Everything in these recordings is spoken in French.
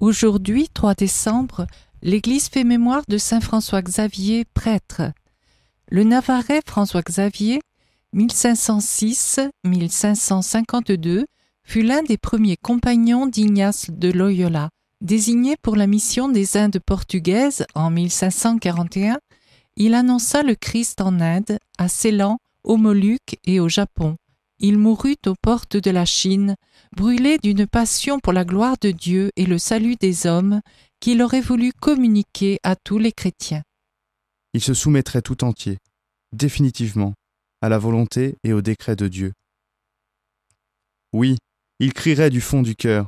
Aujourd'hui, 3 décembre, l'Église fait mémoire de Saint François Xavier, prêtre. Le Navarrais François Xavier, 1506-1552, fut l'un des premiers compagnons d'Ignace de Loyola. Désigné pour la mission des Indes portugaises en 1541, il annonça le Christ en Inde, à Ceylan, aux Moluques et au Japon il mourut aux portes de la Chine, brûlé d'une passion pour la gloire de Dieu et le salut des hommes qu'il aurait voulu communiquer à tous les chrétiens. Il se soumettrait tout entier, définitivement, à la volonté et au décret de Dieu. Oui, il crierait du fond du cœur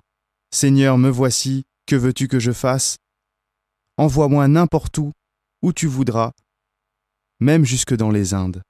Seigneur, me voici, que veux-tu que je fasse Envoie-moi n'importe où, où tu voudras, même jusque dans les Indes.